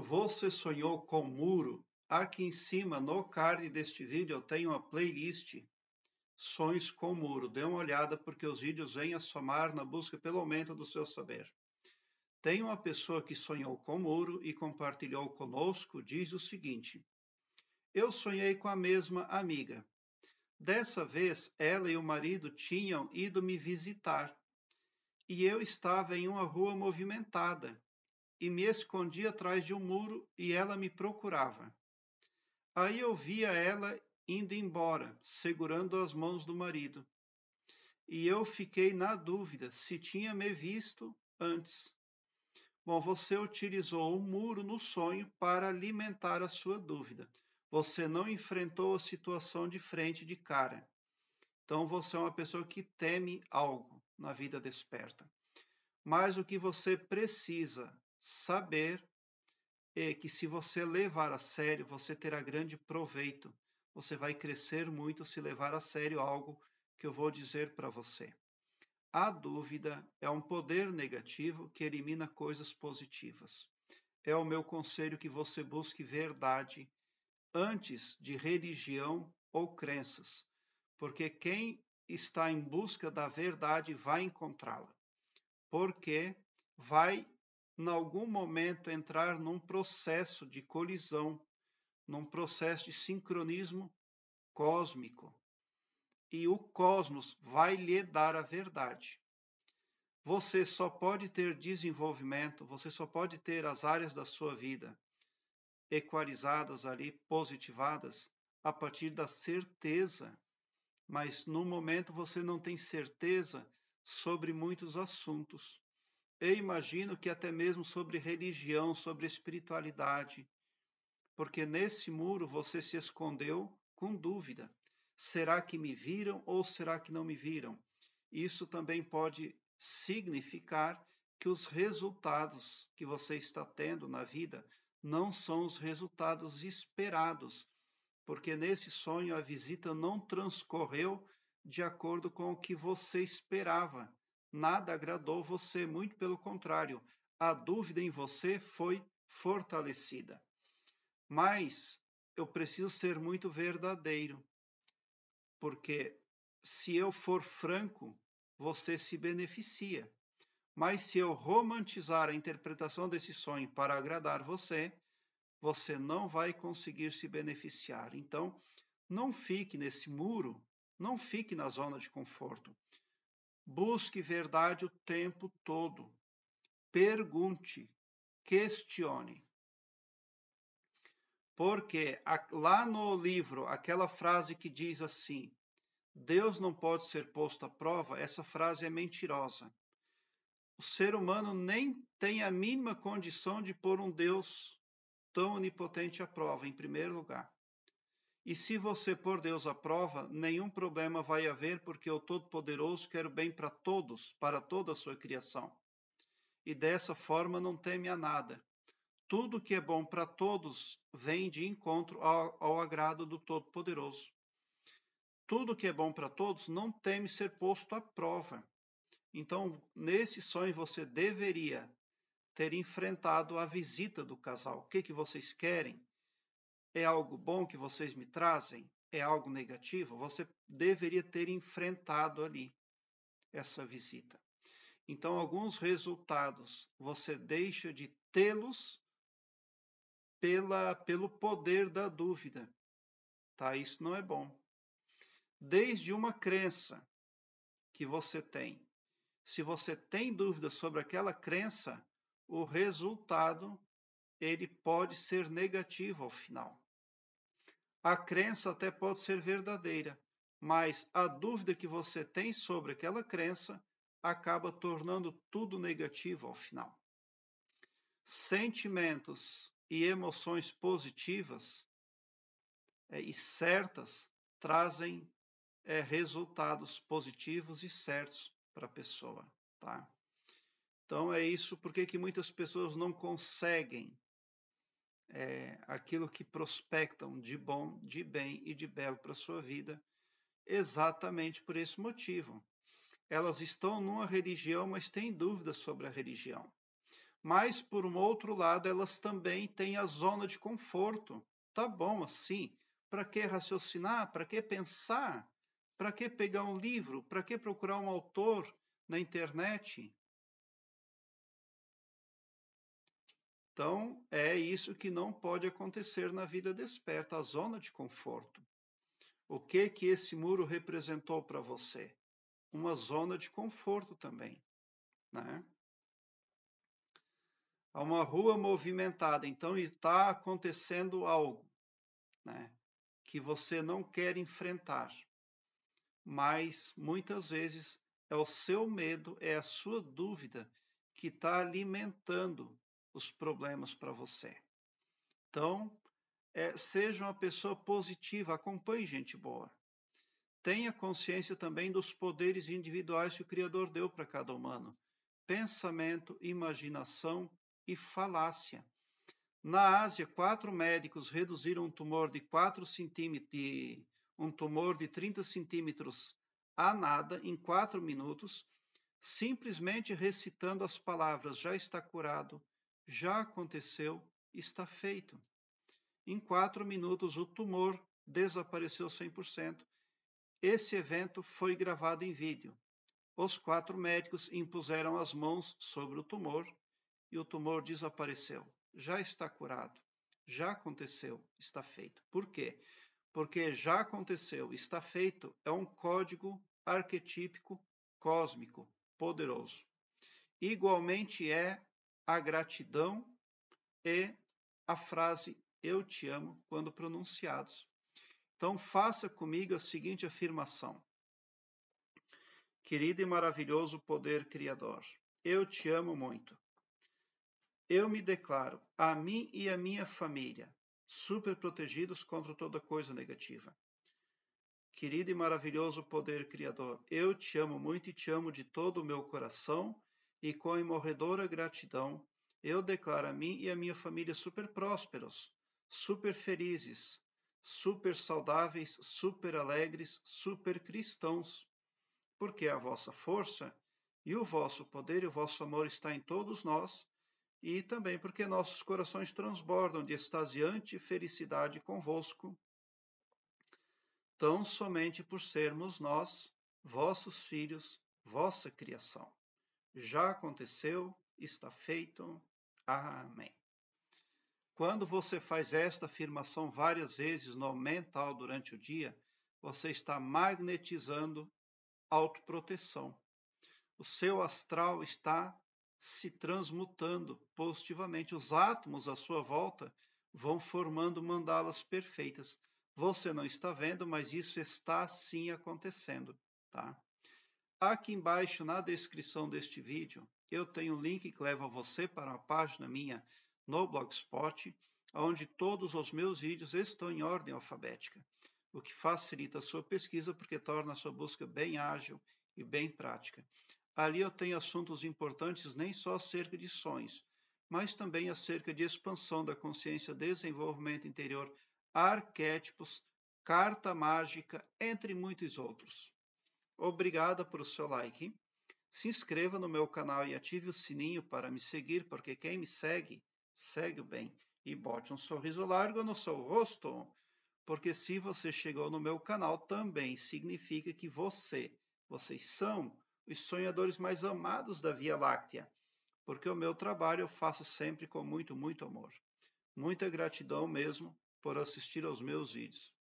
Você sonhou com muro? Aqui em cima, no card deste vídeo, eu tenho uma playlist Sonhos com Muro. Dê uma olhada porque os vídeos vêm a somar na busca pelo aumento do seu saber. Tem uma pessoa que sonhou com muro e compartilhou conosco, diz o seguinte: Eu sonhei com a mesma amiga. Dessa vez, ela e o marido tinham ido me visitar e eu estava em uma rua movimentada e me escondi atrás de um muro e ela me procurava. Aí eu via ela indo embora, segurando as mãos do marido. E eu fiquei na dúvida se tinha me visto antes. Bom, você utilizou o um muro no sonho para alimentar a sua dúvida. Você não enfrentou a situação de frente de cara. Então você é uma pessoa que teme algo na vida desperta. Mas o que você precisa saber é que se você levar a sério, você terá grande proveito. Você vai crescer muito se levar a sério algo que eu vou dizer para você. A dúvida é um poder negativo que elimina coisas positivas. É o meu conselho que você busque verdade antes de religião ou crenças, porque quem está em busca da verdade vai encontrá-la, porque vai em algum momento, entrar num processo de colisão, num processo de sincronismo cósmico. E o cosmos vai lhe dar a verdade. Você só pode ter desenvolvimento, você só pode ter as áreas da sua vida equalizadas ali, positivadas, a partir da certeza. Mas no momento você não tem certeza sobre muitos assuntos. Eu imagino que até mesmo sobre religião, sobre espiritualidade, porque nesse muro você se escondeu com dúvida. Será que me viram ou será que não me viram? Isso também pode significar que os resultados que você está tendo na vida não são os resultados esperados, porque nesse sonho a visita não transcorreu de acordo com o que você esperava nada agradou você, muito pelo contrário, a dúvida em você foi fortalecida. Mas eu preciso ser muito verdadeiro, porque se eu for franco, você se beneficia. Mas se eu romantizar a interpretação desse sonho para agradar você, você não vai conseguir se beneficiar. Então, não fique nesse muro, não fique na zona de conforto. Busque verdade o tempo todo. Pergunte, questione. Porque lá no livro, aquela frase que diz assim: Deus não pode ser posto à prova, essa frase é mentirosa. O ser humano nem tem a mínima condição de pôr um Deus tão onipotente à prova, em primeiro lugar. E se você pôr Deus à prova, nenhum problema vai haver, porque o Todo-Poderoso quer o bem para todos, para toda a sua criação. E dessa forma não teme a nada. Tudo que é bom para todos vem de encontro ao, ao agrado do Todo-Poderoso. Tudo que é bom para todos não teme ser posto à prova. Então, nesse sonho, você deveria ter enfrentado a visita do casal. O que, que vocês querem? É algo bom que vocês me trazem? É algo negativo? Você deveria ter enfrentado ali essa visita. Então, alguns resultados você deixa de tê-los pela, pelo poder da dúvida. Tá? Isso não é bom. Desde uma crença que você tem. Se você tem dúvida sobre aquela crença, o resultado ele pode ser negativo ao final. A crença até pode ser verdadeira, mas a dúvida que você tem sobre aquela crença acaba tornando tudo negativo ao final. Sentimentos e emoções positivas é, e certas trazem é, resultados positivos e certos para a pessoa, tá? Então é isso porque que muitas pessoas não conseguem é, aquilo que prospectam de bom, de bem e de belo para sua vida, exatamente por esse motivo. Elas estão numa religião, mas têm dúvidas sobre a religião. Mas, por um outro lado, elas também têm a zona de conforto. Tá bom assim. Para que raciocinar? Para que pensar? Para que pegar um livro? Para que procurar um autor na internet? Então, é isso que não pode acontecer na vida desperta, a zona de conforto. O que que esse muro representou para você? Uma zona de conforto também, né? Há uma rua movimentada, então está acontecendo algo, né? Que você não quer enfrentar. Mas muitas vezes é o seu medo, é a sua dúvida que está alimentando os problemas para você. Então, é, seja uma pessoa positiva, acompanhe gente boa. Tenha consciência também dos poderes individuais que o Criador deu para cada humano: pensamento, imaginação e falácia. Na Ásia, quatro médicos reduziram um tumor de 4 centímetros, um tumor de 30 centímetros a nada em quatro minutos, simplesmente recitando as palavras já está curado, já aconteceu, está feito. Em quatro minutos, o tumor desapareceu 100%. Esse evento foi gravado em vídeo. Os quatro médicos impuseram as mãos sobre o tumor e o tumor desapareceu. Já está curado. Já aconteceu, está feito. Por quê? Porque já aconteceu, está feito é um código arquetípico cósmico poderoso. Igualmente é a gratidão e a frase eu te amo quando pronunciados. Então, faça comigo a seguinte afirmação: Querido e maravilhoso poder criador, eu te amo muito. Eu me declaro a mim e a minha família super protegidos contra toda coisa negativa. Querido e maravilhoso poder criador, eu te amo muito e te amo de todo o meu coração e com imorredora gratidão, eu declaro a mim e a minha família super prósperos, super felizes, super saudáveis, super alegres, super cristãos, porque a vossa força e o vosso poder e o vosso amor está em todos nós, e também porque nossos corações transbordam de extasiante felicidade convosco, tão somente por sermos nós, vossos filhos, vossa criação já aconteceu, está feito. Amém. Quando você faz esta afirmação várias vezes no mental durante o dia, você está magnetizando autoproteção. O seu astral está se transmutando positivamente. Os átomos à sua volta vão formando mandalas perfeitas. Você não está vendo, mas isso está sim acontecendo, tá? Aqui embaixo na descrição deste vídeo, eu tenho um link que leva você para a página minha no Blogspot, onde todos os meus vídeos estão em ordem alfabética, o que facilita a sua pesquisa porque torna a sua busca bem ágil e bem prática. Ali eu tenho assuntos importantes nem só acerca de sonhos, mas também acerca de expansão da consciência, desenvolvimento interior, arquétipos, carta mágica, entre muitos outros. Obrigada por seu like. Se inscreva no meu canal e ative o sininho para me seguir, porque quem me segue, segue bem. E bote um sorriso largo no seu rosto, porque se você chegou no meu canal também significa que você, vocês são os sonhadores mais amados da Via Láctea, porque o meu trabalho eu faço sempre com muito, muito amor. Muita gratidão mesmo por assistir aos meus vídeos.